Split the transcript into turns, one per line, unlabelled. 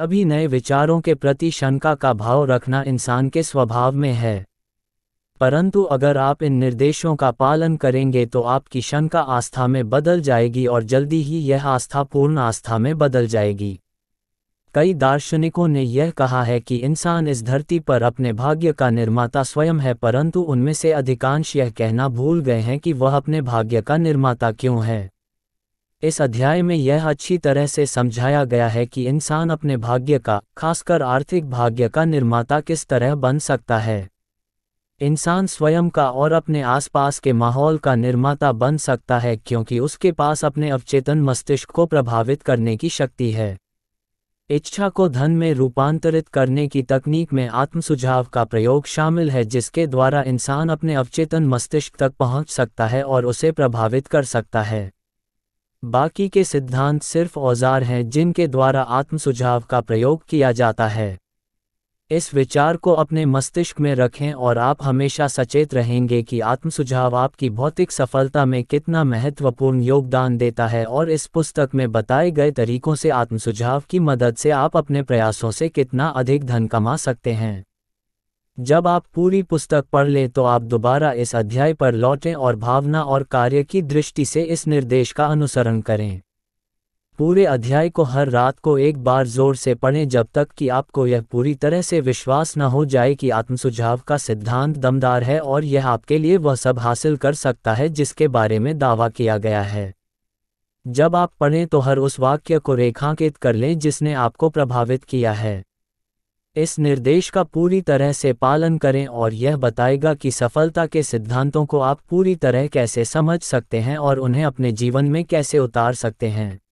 तभी नए विचारों के प्रति शंका का भाव रखना इंसान के स्वभाव में है परंतु अगर आप इन निर्देशों का पालन करेंगे तो आपकी शंका आस्था में बदल जाएगी और जल्दी ही यह आस्था पूर्ण आस्था में बदल जाएगी कई दार्शनिकों ने यह कहा है कि इंसान इस धरती पर अपने भाग्य का निर्माता स्वयं है परंतु उनमें से अधिकांश यह कहना भूल गए हैं कि वह अपने भाग्य का निर्माता क्यों है इस अध्याय में यह अच्छी तरह से समझाया गया है कि इंसान अपने भाग्य का खासकर आर्थिक भाग्य का निर्माता किस तरह बन सकता है इंसान स्वयं का और अपने आसपास के माहौल का निर्माता बन सकता है क्योंकि उसके पास अपने अवचेतन मस्तिष्क को प्रभावित करने की शक्ति है इच्छा को धन में रूपांतरित करने की तकनीक में आत्म सुझाव का प्रयोग शामिल है जिसके द्वारा इंसान अपने अवचेतन मस्तिष्क तक पहुंच सकता है और उसे प्रभावित कर सकता है बाकी के सिद्धांत सिर्फ औजार हैं जिनके द्वारा आत्म सुझाव का प्रयोग किया जाता है इस विचार को अपने मस्तिष्क में रखें और आप हमेशा सचेत रहेंगे कि आत्म सुझाव आपकी भौतिक सफलता में कितना महत्वपूर्ण योगदान देता है और इस पुस्तक में बताए गए तरीकों से आत्म सुझाव की मदद से आप अपने प्रयासों से कितना अधिक धन कमा सकते हैं जब आप पूरी पुस्तक पढ़ लें तो आप दोबारा इस अध्याय पर लौटें और भावना और कार्य की दृष्टि से इस निर्देश का अनुसरण करें पूरे अध्याय को हर रात को एक बार जोर से पढ़ें जब तक कि आपको यह पूरी तरह से विश्वास न हो जाए कि आत्मसुझाव का सिद्धांत दमदार है और यह आपके लिए वह सब हासिल कर सकता है जिसके बारे में दावा किया गया है जब आप पढ़ें तो हर उस वाक्य को रेखांकित कर लें जिसने आपको प्रभावित किया है इस निर्देश का पूरी तरह से पालन करें और यह बताएगा कि सफलता के सिद्धांतों को आप पूरी तरह कैसे समझ सकते हैं और उन्हें अपने जीवन में कैसे उतार सकते हैं